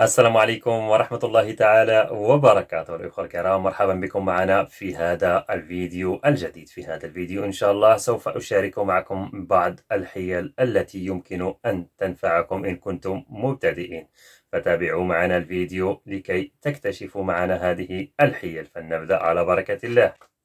السلام عليكم ورحمة الله تعالى وبركاته الأخوة الكرام مرحبا بكم معنا في هذا الفيديو الجديد في هذا الفيديو إن شاء الله سوف أشارك معكم بعض الحيل التي يمكن أن تنفعكم إن كنتم مبتدئين فتابعوا معنا الفيديو لكي تكتشفوا معنا هذه الحيل فلنبدأ على بركة الله